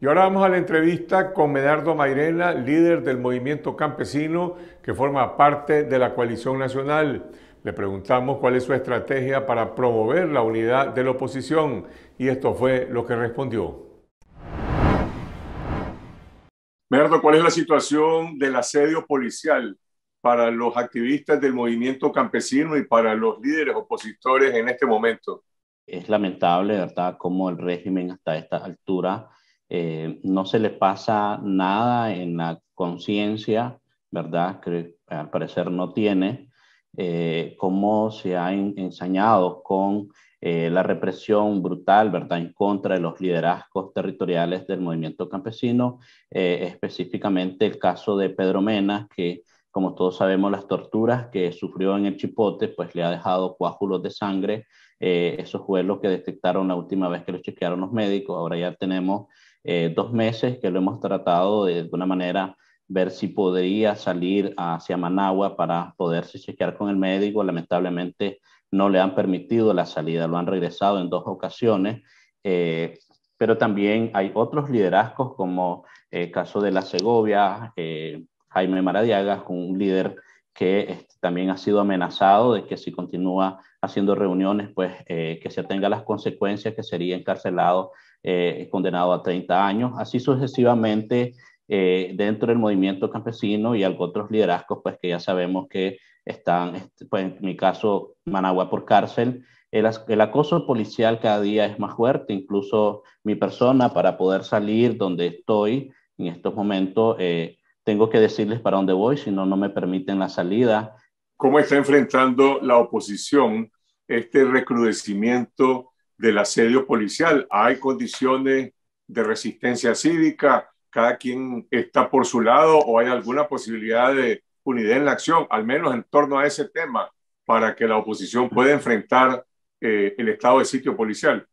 Y ahora vamos a la entrevista con Medardo Mairena, líder del movimiento campesino que forma parte de la coalición nacional. Le preguntamos cuál es su estrategia para promover la unidad de la oposición y esto fue lo que respondió. Medardo, ¿cuál es la situación del asedio policial para los activistas del movimiento campesino y para los líderes opositores en este momento? Es lamentable, ¿verdad?, cómo el régimen hasta esta altura eh, no se le pasa nada en la conciencia, ¿verdad? Que al parecer no tiene, eh, cómo se ha ensañado con eh, la represión brutal, ¿verdad?, en contra de los liderazgos territoriales del movimiento campesino, específicamente el caso de Pedro Mena, que como todos sabemos, las torturas que sufrió en el Chipote, pues le ha dejado cuájulos de sangre. Eh, eso fue lo que detectaron la última vez que lo chequearon los médicos. Ahora ya tenemos eh, dos meses que lo hemos tratado de, alguna manera ver si podría salir hacia Managua para poderse chequear con el médico. Lamentablemente no le han permitido la salida, lo han regresado en dos ocasiones. Eh, pero también hay otros liderazgos como el eh, caso de la Segovia, Jaime Maradiaga, un líder que este, también ha sido amenazado de que si continúa haciendo reuniones, pues que se tenga las consecuencias, que sería encarcelado eh, condenado a 30 años, así sucesivamente eh, dentro del movimiento campesino y otros liderazgos, pues que ya sabemos que están, este, pues en mi caso, Managua por cárcel. El, acoso policial cada día es más fuerte, incluso mi persona para poder salir donde estoy en estos momentos, eh, tengo que decirles para dónde voy, si no, no me permiten la salida. ¿Cómo está enfrentando la oposición este recrudecimiento del asedio policial. Hay condiciones de resistencia cívica, cada quien está por su lado o hay alguna posibilidad de unidad en la acción, al menos en torno a ese tema, para que la oposición pueda enfrentar eh, el estado de sitio policial.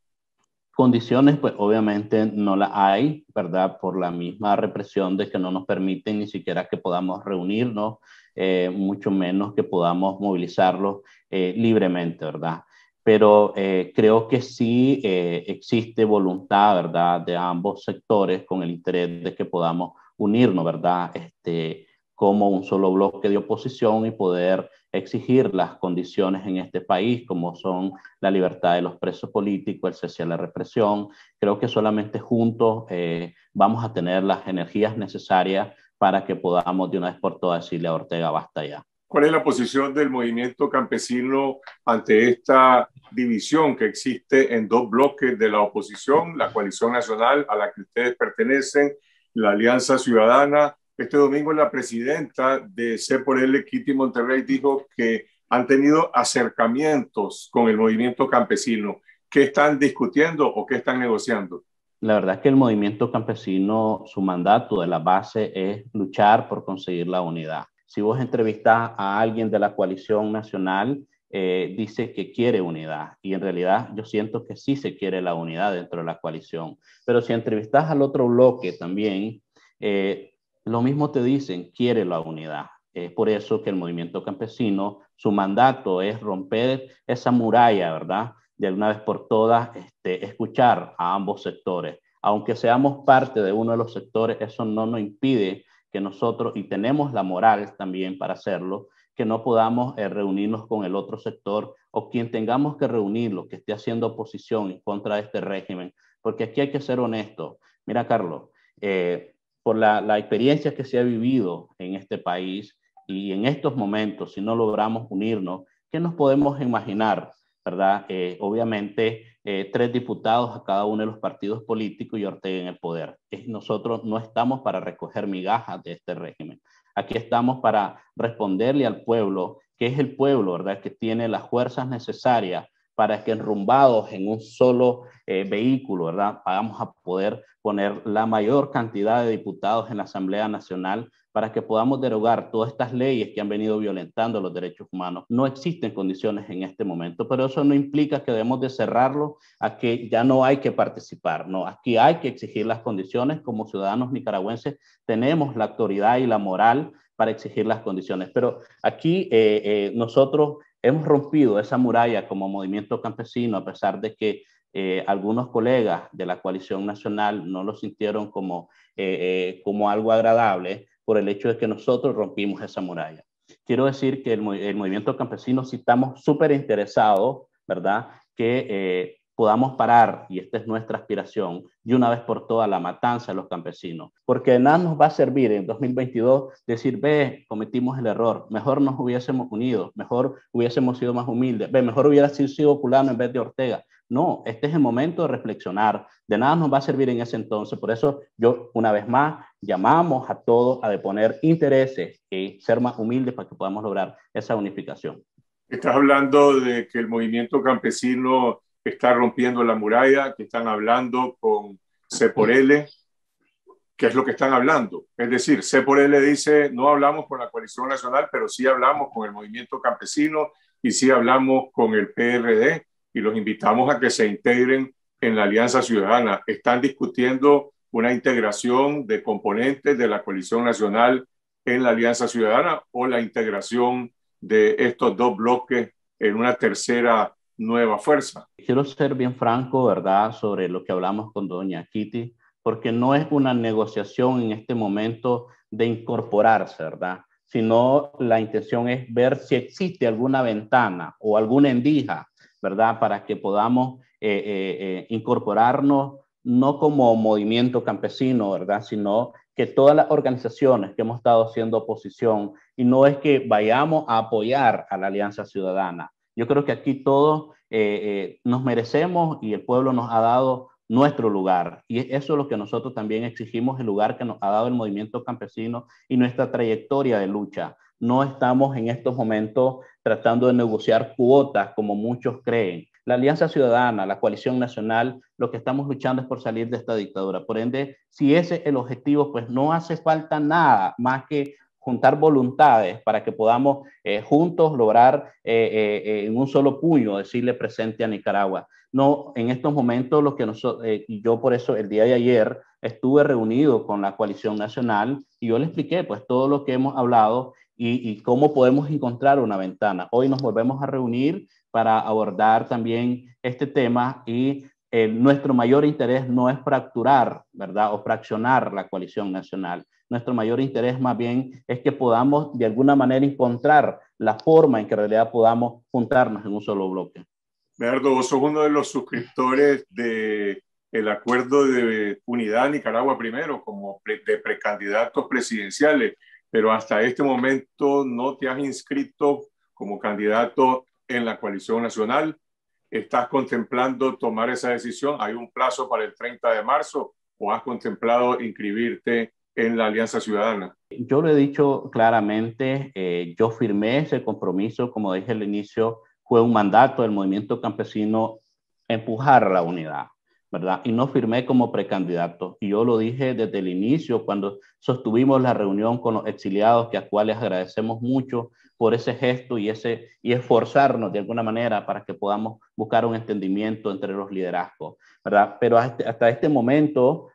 Condiciones, pues obviamente no las hay, ¿verdad? Por la misma represión de que no nos permiten ni siquiera que podamos reunirnos, eh, mucho menos que podamos movilizarlos eh, libremente, ¿verdad? pero eh, creo que sí eh, existe voluntad, ¿verdad?, de ambos sectores con el interés de que podamos unirnos, ¿verdad?, este, como un solo bloque de oposición y poder exigir las condiciones en este país, como son la libertad de los presos políticos, el cese a la represión. Creo que solamente juntos eh, vamos a tener las energías necesarias para que podamos de una vez por todas decirle a Ortega, basta ya. ¿Cuál es la posición del movimiento campesino ante esta división que existe en dos bloques de la oposición, la coalición nacional a la que ustedes pertenecen, la Alianza Ciudadana? Este domingo la presidenta de C por L, Kitty Monterrey, dijo que han tenido acercamientos con el movimiento campesino. ¿Qué están discutiendo o qué están negociando? La verdad es que el movimiento campesino, su mandato de la base es luchar por conseguir la unidad si vos entrevistás a alguien de la coalición nacional, eh, dice que quiere unidad y en realidad yo siento que sí se quiere la unidad dentro de la coalición. Pero si entrevistas al otro bloque también, eh, lo mismo te dicen, quiere la unidad. Es por eso que el movimiento campesino, su mandato es romper esa muralla, ¿verdad? De una vez por todas, este, escuchar a ambos sectores. Aunque seamos parte de uno de los sectores, eso no nos impide que nosotros, y tenemos la moral también para hacerlo, que no podamos eh, reunirnos con el otro sector o quien tengamos que reunirlo, que esté haciendo oposición en contra de este régimen, porque aquí hay que ser honesto. Mira, Carlos, eh, por la, experiencia que se ha vivido en este país y en estos momentos, si no logramos unirnos, ¿qué nos podemos imaginar? ¿Verdad? Eh, obviamente eh, tres diputados a cada uno de los partidos políticos y Ortega en el poder. Nosotros no estamos para recoger migajas de este régimen. Aquí estamos para responderle al pueblo, que es el pueblo, ¿verdad?, que tiene las fuerzas necesarias para que enrumbados en un solo eh, vehículo, ¿verdad? Vamos a poder poner la mayor cantidad de diputados en la Asamblea Nacional para que podamos derogar todas estas leyes que han venido violentando los derechos humanos. No existen condiciones en este momento, pero eso no implica que debemos de cerrarlo a que ya no hay que participar, no, aquí hay que exigir las condiciones como ciudadanos nicaragüenses, tenemos la autoridad y la moral para exigir las condiciones, pero aquí eh, eh, nosotros Hemos rompido esa muralla como movimiento campesino, a pesar de que eh, algunos colegas de la coalición nacional no lo sintieron como, eh, eh, como algo agradable por el hecho de que nosotros rompimos esa muralla. Quiero decir que el, el movimiento campesino sí estamos súper interesados, ¿verdad? Que podamos parar, y esta es nuestra aspiración, de una vez por todas la matanza de los campesinos, porque de nada nos va a servir en 2022 decir, ve, cometimos el error, mejor nos hubiésemos unido, mejor hubiésemos sido más humildes, ve, mejor hubiera sido Culano en vez de Ortega. No, este es el momento de reflexionar, de nada nos va a servir en ese entonces, por eso yo una vez más llamamos a todos a deponer intereses y ser más humildes para que podamos lograr esa unificación. Estás hablando de que el movimiento campesino que está rompiendo la muralla, que están hablando con C ¿Qué es lo que están hablando. Es decir, C dice, no hablamos con la coalición nacional, pero sí hablamos con el movimiento campesino y sí hablamos con el PRD y los invitamos a que se integren en la Alianza Ciudadana. Están discutiendo una integración de componentes de la coalición nacional en la Alianza Ciudadana o la integración de estos dos bloques en una tercera nueva fuerza. Quiero ser bien franco, ¿verdad?, sobre lo que hablamos con doña Kitty, porque no es una negociación en este momento de incorporarse, ¿verdad? Sino la intención es ver si existe alguna ventana o alguna endija, ¿verdad?, para que podamos eh, eh, eh, incorporarnos no como movimiento campesino, ¿verdad?, sino que todas las organizaciones que hemos estado haciendo oposición, y no es que vayamos a apoyar a la Alianza Ciudadana, yo creo que aquí todos eh, eh, nos merecemos y el pueblo nos ha dado nuestro lugar. Y eso es lo que nosotros también exigimos, el lugar que nos ha dado el movimiento campesino y nuestra trayectoria de lucha. No estamos en estos momentos tratando de negociar cuotas como muchos creen. La Alianza Ciudadana, la coalición nacional, lo que estamos luchando es por salir de esta dictadura. Por ende, si ese es el objetivo, pues no hace falta nada más que juntar voluntades para que podamos eh, juntos lograr eh, eh, en un solo puño decirle presente a Nicaragua. No, en estos momentos los que nosotros, yo por eso el día de ayer estuve reunido con la coalición nacional y yo le expliqué pues todo lo que hemos hablado y, cómo podemos encontrar una ventana. Hoy nos volvemos a reunir para abordar también este tema y nuestro mayor interés no es fracturar, ¿verdad? O fraccionar la coalición nacional. Nuestro mayor interés más bien es que podamos de alguna manera encontrar la forma en que en realidad podamos juntarnos en un solo bloque. Bernardo, vos sos uno de los suscriptores del el acuerdo de unidad Nicaragua primero como de precandidatos presidenciales, pero hasta este momento no te has inscrito como candidato en la coalición nacional. ¿Estás contemplando tomar esa decisión? ¿Hay un plazo para el 30 de marzo o has contemplado inscribirte en la Alianza Ciudadana? Yo lo he dicho claramente, eh, yo firmé ese compromiso, como dije al inicio, fue un mandato del movimiento campesino empujar la unidad, ¿verdad? Y no firmé como precandidato. Y yo lo dije desde el inicio, cuando sostuvimos la reunión con los exiliados, que a cuales agradecemos mucho por ese gesto y, ese, y esforzarnos de alguna manera para que podamos buscar un entendimiento entre los liderazgos, ¿verdad? Pero hasta, hasta este momento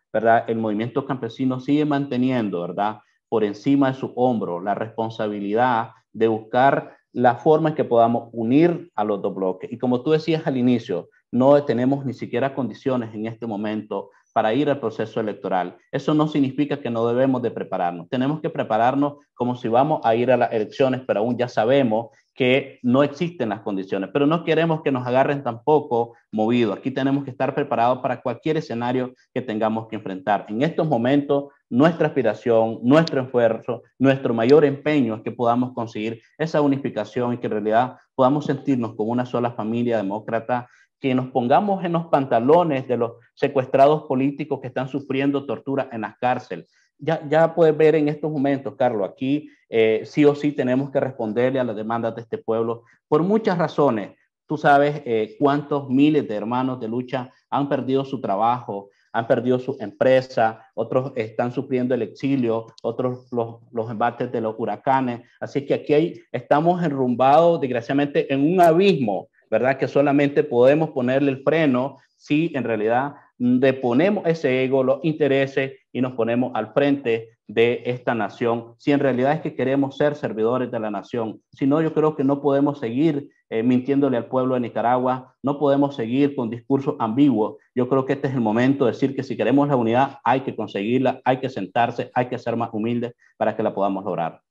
el movimiento campesino sigue manteniendo, ¿verdad? Por encima de su hombro la responsabilidad de buscar la forma en que podamos unir a los dos bloques. Y como tú decías al inicio, no tenemos ni siquiera condiciones en este momento para ir al proceso electoral. Eso no significa que no debemos de prepararnos. Tenemos que prepararnos como si vamos a ir a las elecciones, pero aún ya sabemos que no existen las condiciones, pero no queremos que nos agarren tampoco movido. Aquí tenemos que estar preparados para cualquier escenario que tengamos que enfrentar. En estos momentos, nuestra aspiración, nuestro esfuerzo, nuestro mayor empeño es que podamos conseguir esa unificación y que en realidad podamos sentirnos como una sola familia demócrata que nos pongamos en los pantalones de los secuestrados políticos que están sufriendo tortura en las cárceles, ya, puedes ver en estos momentos, Carlos, aquí eh, sí o sí tenemos que responderle a las demandas de este pueblo por muchas razones. Tú sabes eh, cuántos miles de hermanos de lucha han perdido su trabajo, han perdido su empresa, otros están sufriendo el exilio, otros los, embates de los huracanes. Así que aquí estamos enrumbados, desgraciadamente, en un abismo, ¿verdad? Que solamente podemos ponerle el freno si en realidad deponemos ese ego, los intereses y nos ponemos al frente de esta nación, si en realidad es que queremos ser servidores de la nación. Si no, yo creo que no podemos seguir eh, mintiéndole al pueblo de Nicaragua, no podemos seguir con discursos ambiguos. Yo creo que este es el momento de decir que si queremos la unidad hay que conseguirla, hay que sentarse, hay que ser más humildes para que la podamos lograr.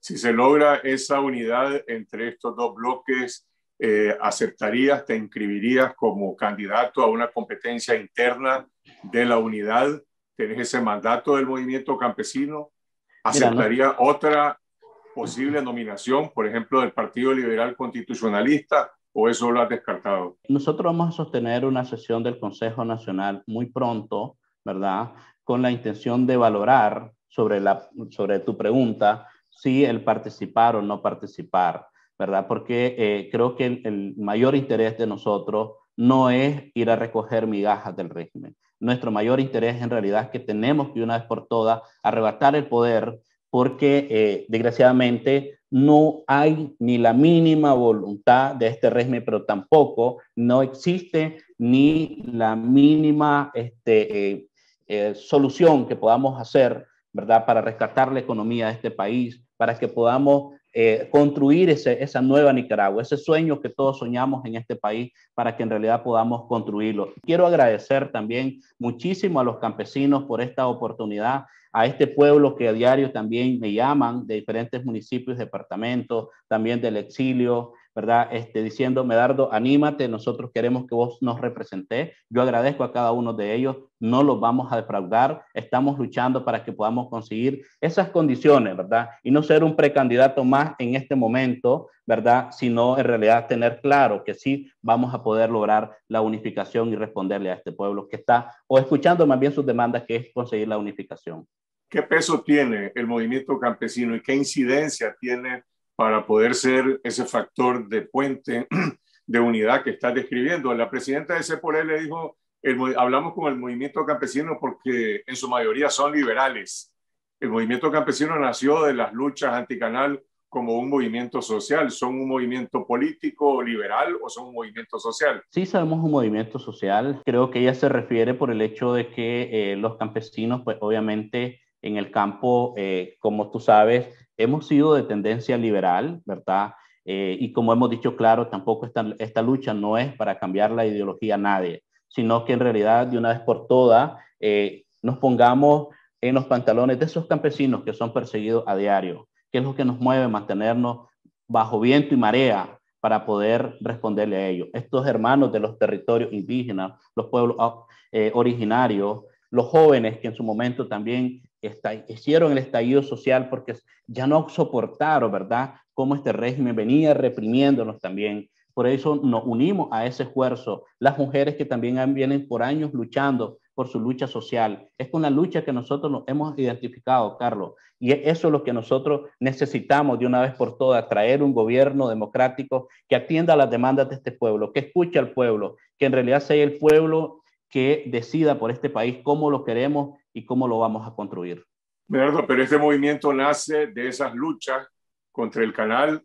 Si se logra esa unidad entre estos dos bloques, eh, aceptarías, te inscribirías como candidato a una competencia interna de la unidad, tenés ese mandato del movimiento campesino, aceptaría otra posible nominación, por ejemplo, del Partido Liberal Constitucionalista, o eso lo has descartado? Nosotros vamos a sostener una sesión del Consejo Nacional muy pronto, ¿verdad? Con la intención de valorar sobre, la, sobre tu pregunta si el participar o no participar ¿verdad? Porque eh, creo que el, mayor interés de nosotros no es ir a recoger migajas del régimen. Nuestro mayor interés en realidad es que tenemos que una vez por todas arrebatar el poder porque eh, desgraciadamente no hay ni la mínima voluntad de este régimen, pero tampoco no existe ni la mínima este, eh, solución que podamos hacer, ¿verdad?, para rescatar la economía de este país, para que podamos eh, construir esa nueva Nicaragua, ese sueño que todos soñamos en este país para que en realidad podamos construirlo. Quiero agradecer también muchísimo a los campesinos por esta oportunidad, a este pueblo que a diario también me llaman de diferentes municipios, departamentos, también del exilio, ¿verdad? Este, diciendo, Medardo, anímate, nosotros queremos que vos nos representes, Yo agradezco a cada uno de ellos, no los vamos a defraudar, estamos luchando para que podamos conseguir esas condiciones, ¿verdad? Y no ser un precandidato más en este momento, ¿verdad? Sino en realidad tener claro que sí vamos a poder lograr la unificación y responderle a este pueblo que está, o escuchando más bien sus demandas, que es conseguir la unificación. ¿Qué peso tiene el movimiento campesino y qué incidencia tiene para poder ser ese factor de puente, de unidad que estás describiendo. La presidenta de él e le dijo, hablamos con el movimiento campesino porque en su mayoría son liberales. El movimiento campesino nació de las luchas anticanal como un movimiento social. ¿Son un movimiento político liberal o son un movimiento social? Sí, sabemos un movimiento social. Creo que ella se refiere por el hecho de que eh, los campesinos, pues obviamente en el campo, eh, como tú sabes, hemos sido de tendencia liberal, ¿verdad? Eh, y como hemos dicho claro, tampoco esta, esta lucha no es para cambiar la ideología a nadie, sino que en realidad de una vez por todas eh, nos pongamos en los pantalones de esos campesinos que son perseguidos a diario, que es lo que nos mueve mantenernos bajo viento y marea para poder responderle a ellos. Estos hermanos de los territorios indígenas, los pueblos originarios, los jóvenes que en su momento también hicieron el estallido social porque ya no soportaron, ¿verdad?, cómo este régimen venía reprimiéndonos también. Por eso nos unimos a ese esfuerzo. Las mujeres que también vienen por años luchando por su lucha social. Es con la lucha que nosotros nos hemos identificado, Carlos. Y eso es lo que nosotros necesitamos de una vez por todas, traer un gobierno democrático que atienda las demandas de este pueblo, que escuche al pueblo, que en realidad sea el pueblo que decida por este país cómo lo queremos y cómo lo vamos a construir. Bernardo, pero este movimiento nace de esas luchas contra el canal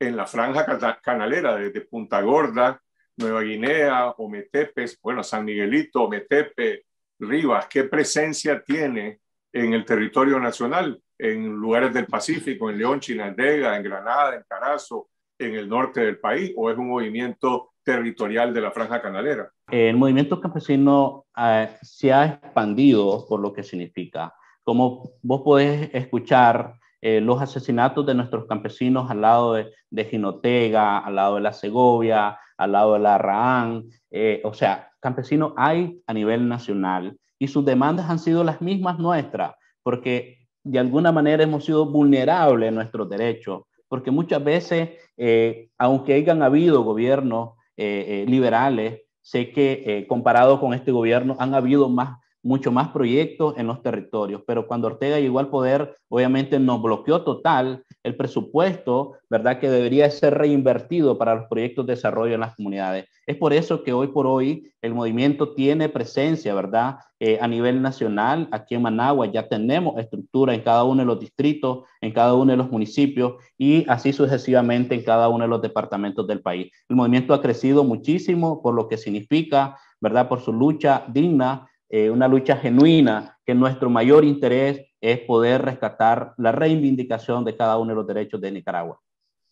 en la franja canalera, desde Punta Gorda, Nueva Guinea, Ometepes, bueno, San Miguelito, Ometepe, Rivas, ¿qué presencia tiene en el territorio nacional, en lugares del Pacífico, en León, Chinandega, en Granada, en Carazo, en el norte del país, o es un movimiento territorial de la franja canalera. El movimiento campesino ah, se ha expandido por lo que significa. Como vos podés escuchar eh, los asesinatos de nuestros campesinos al lado de, de, Jinotega, al lado de la Segovia, al lado de la Raán, eh, o sea, campesinos hay a nivel nacional y sus demandas han sido las mismas nuestras, porque de alguna manera hemos sido vulnerables nuestros derechos, porque muchas veces, eh, aunque hayan habido gobiernos eh, eh, liberales, sé que eh, comparado con este gobierno han habido más mucho más proyectos en los territorios, pero cuando Ortega llegó al poder, obviamente nos bloqueó total el presupuesto, ¿verdad? Que debería ser reinvertido para los proyectos de desarrollo en las comunidades. Es por eso que hoy por hoy el movimiento tiene presencia, ¿verdad? Eh, a nivel nacional, aquí en Managua ya tenemos estructura en cada uno de los distritos, en cada uno de los municipios y así sucesivamente en cada uno de los departamentos del país. El movimiento ha crecido muchísimo por lo que significa, ¿verdad? Por su lucha digna eh, una lucha genuina, que nuestro mayor interés es poder rescatar la reivindicación de cada uno de los derechos de Nicaragua.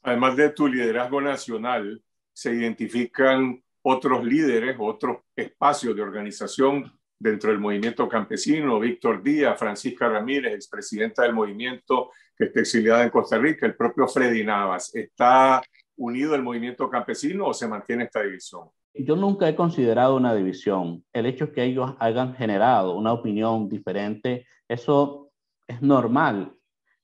Además de tu liderazgo nacional, se identifican otros líderes, otros espacios de organización dentro del movimiento campesino, Víctor Díaz, Francisca Ramírez, expresidenta del movimiento que está exiliada en Costa Rica, el propio Freddy Navas. ¿Está unido el movimiento campesino o se mantiene esta división? yo nunca he considerado una división. El hecho que ellos hayan generado una opinión diferente, eso es normal.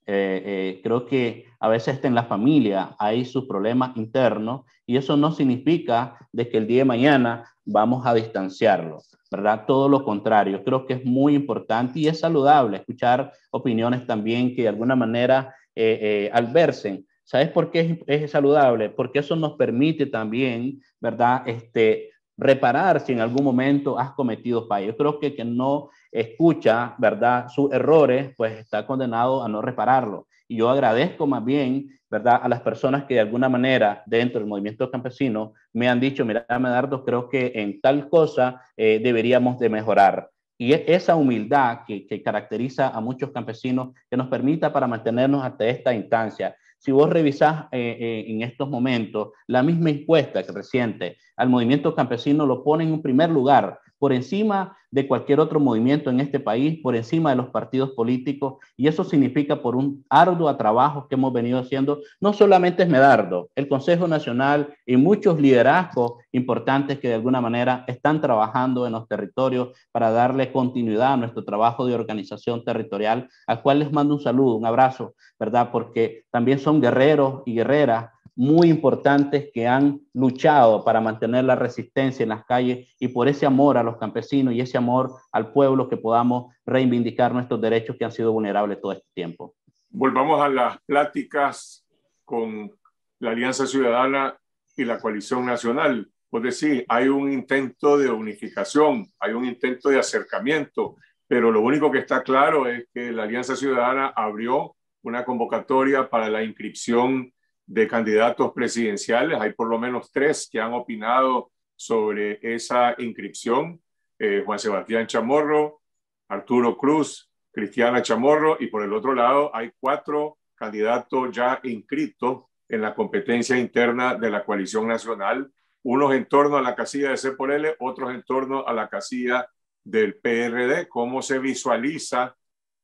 Eh, eh, creo que a veces en la familia hay sus problemas internos y eso no significa de que el día de mañana vamos a distanciarlo, ¿verdad? Todo lo contrario, creo que es muy importante y es saludable escuchar opiniones también que de alguna manera eh, verse eh, ¿Sabes por qué es, es, saludable? Porque eso nos permite también, ¿verdad? Este, reparar si en algún momento has cometido fallos. Yo creo que quien no escucha, ¿verdad? Sus errores, pues está condenado a no repararlo. Y yo agradezco más bien, ¿verdad? A las personas que de alguna manera dentro del movimiento campesino me han dicho, mira, Medardo, creo que en tal cosa eh, deberíamos de mejorar. Y esa humildad que, que, caracteriza a muchos campesinos, que nos permita para mantenernos hasta esta instancia, si vos revisás eh, eh, en estos momentos la misma encuesta que reciente al movimiento campesino lo pone en un primer lugar por encima de cualquier otro movimiento en este país, por encima de los partidos políticos, y eso significa por un arduo trabajo que hemos venido haciendo, no solamente es Medardo, el Consejo Nacional y muchos liderazgos importantes que de alguna manera están trabajando en los territorios para darle continuidad a nuestro trabajo de organización territorial, al cual les mando un saludo, un abrazo, ¿verdad? Porque también son guerreros y guerreras muy importantes que han luchado para mantener la resistencia en las calles y por ese amor a los campesinos y ese amor al pueblo que podamos reivindicar nuestros derechos que han sido vulnerables todo este tiempo. Volvamos a las pláticas con la Alianza Ciudadana y la coalición nacional. Pues decir, hay un intento de unificación, hay un intento de acercamiento, pero lo único que está claro es que la Alianza Ciudadana abrió una convocatoria para la inscripción de candidatos presidenciales, hay por lo menos tres que han opinado sobre esa inscripción, eh, Juan Sebastián Chamorro, Arturo Cruz, Cristiana Chamorro, y por el otro lado hay cuatro candidatos ya inscritos en la competencia interna de la coalición nacional, unos en torno a la casilla de C otros en torno a la casilla del PRD, cómo se visualiza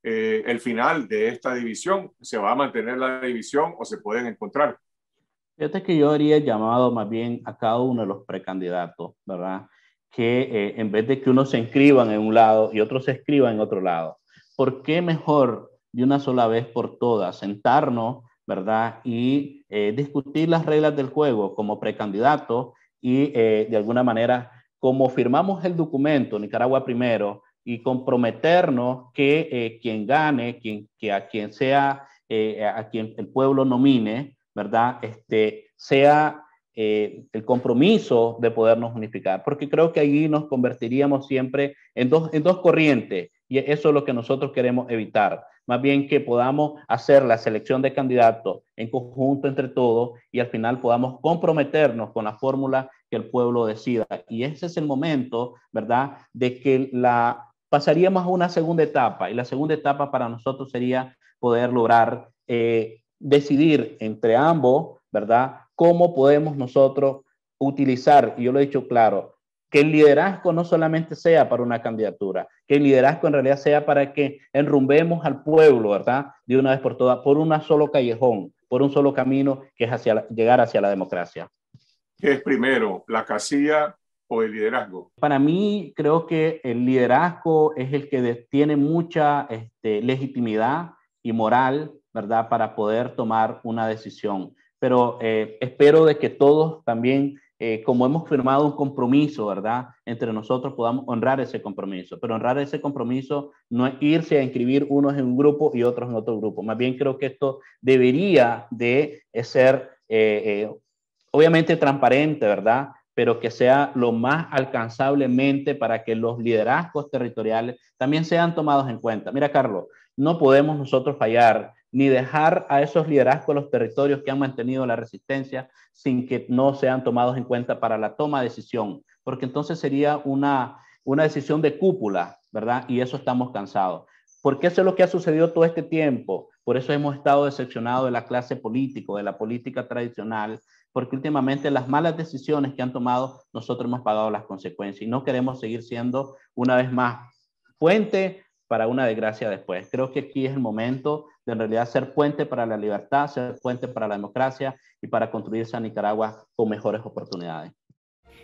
eh, el final de esta división? ¿Se va a mantener la división o se pueden encontrar? Fíjate que yo haría llamado más bien a cada uno de los precandidatos, ¿verdad? Que eh, en vez de que uno se inscriban en un lado y otros se escriban en otro lado, ¿por qué mejor de una sola vez por todas sentarnos, ¿verdad? Y eh, discutir las reglas del juego como precandidato y de alguna manera, como firmamos el documento Nicaragua primero, y comprometernos que eh, quien gane, quien, que a quien sea, eh, a quien el pueblo nomine, ¿verdad? Este, sea eh, el compromiso de podernos unificar, porque creo que allí nos convertiríamos siempre en dos, en dos corrientes, y eso es lo que nosotros queremos evitar. Más bien que podamos hacer la selección de candidatos en conjunto entre todos y al final podamos comprometernos con la fórmula que el pueblo decida. Y ese es el momento, ¿verdad?, de que la pasaríamos a una segunda etapa y la segunda etapa para nosotros sería poder lograr eh, decidir entre ambos, ¿verdad? ¿Cómo podemos nosotros utilizar, y yo lo he dicho claro, que el liderazgo no solamente sea para una candidatura, que el liderazgo en realidad sea para que enrumbemos al pueblo, ¿verdad? De una vez por todas, por un solo callejón, por un solo camino que es hacia llegar hacia la democracia. ¿Qué es primero, la casilla o el liderazgo? Para mí, creo que el liderazgo es el que tiene mucha este, legitimidad y moral, ¿verdad?, para poder tomar una decisión. Pero eh, espero de que todos también, eh, como hemos firmado un compromiso, ¿verdad?, entre nosotros podamos honrar ese compromiso. Pero honrar ese compromiso no es irse a inscribir unos en un grupo y otros en otro grupo. Más bien creo que esto debería de ser... Eh, obviamente transparente, ¿verdad? pero que sea lo más alcanzablemente para que los liderazgos territoriales también sean tomados en cuenta. Mira, Carlos, no podemos nosotros fallar ni dejar a esos liderazgos los territorios que han mantenido la resistencia sin que no sean tomados en cuenta para la toma de decisión, porque entonces sería una, una decisión de cúpula, ¿verdad? Y eso estamos cansados. Porque eso es lo que ha sucedido todo este tiempo. Por eso hemos estado decepcionados de la clase política, de la política tradicional, porque últimamente las malas decisiones que han tomado, nosotros hemos pagado las consecuencias y no queremos seguir siendo una vez más fuente para una desgracia después. Creo que aquí es el momento de en realidad ser puente para la libertad, ser puente para la democracia y para construirse a Nicaragua con mejores oportunidades.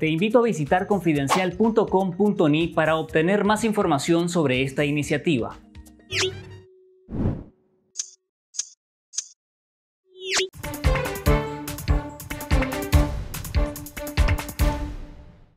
Te invito a visitar confidencial.com.ni para obtener más información sobre esta iniciativa.